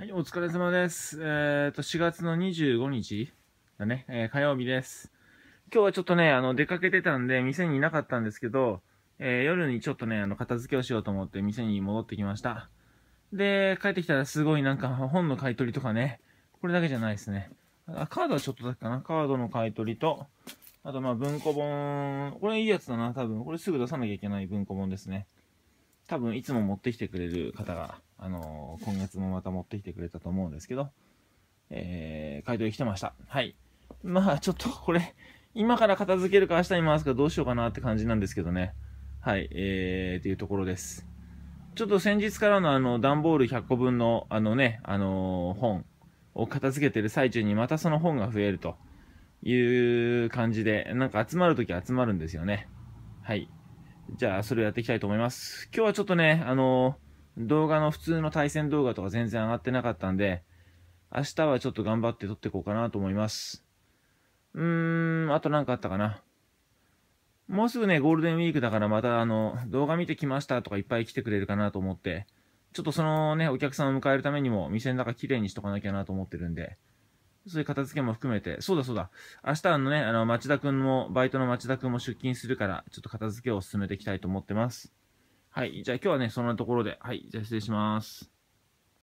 はい、お疲れ様です。えっ、ー、と、4月の25日だね、えー、火曜日です。今日はちょっとね、あの、出かけてたんで、店にいなかったんですけど、えー、夜にちょっとね、あの、片付けをしようと思って店に戻ってきました。で、帰ってきたらすごいなんか本の買い取りとかね、これだけじゃないですね。あカードはちょっとだけかな。カードの買い取りと、あとまあ文庫本、これいいやつだな、多分。これすぐ出さなきゃいけない文庫本ですね。多分いつも持ってきてくれる方が、あのー、今月もまた持ってきてくれたと思うんですけど、えー、買い取り来てました。はい。まあ、ちょっとこれ、今から片付けるか明日に回すかどうしようかなって感じなんですけどね。はい、えー、っていうところです。ちょっと先日からのあの、段ボール100個分の、あのね、あのー、本を片付けてる最中にまたその本が増えるという感じで、なんか集まるとき集まるんですよね。はい。じゃあ、それをやっていきたいと思います。今日はちょっとね、あのー、動画の普通の対戦動画とか全然上がってなかったんで、明日はちょっと頑張って撮っていこうかなと思います。うーん、あと何かあったかな。もうすぐね、ゴールデンウィークだからまたあの、動画見てきましたとかいっぱい来てくれるかなと思って、ちょっとそのね、お客さんを迎えるためにも、店の中綺麗にしとかなきゃなと思ってるんで、そういう片付けも含めて、そうだそうだ、明日のね、あの、町田くんも、バイトの町田くんも出勤するから、ちょっと片付けを進めていきたいと思ってます。はい、じゃあ今日はね、そんなところで、はい、じゃあ失礼します。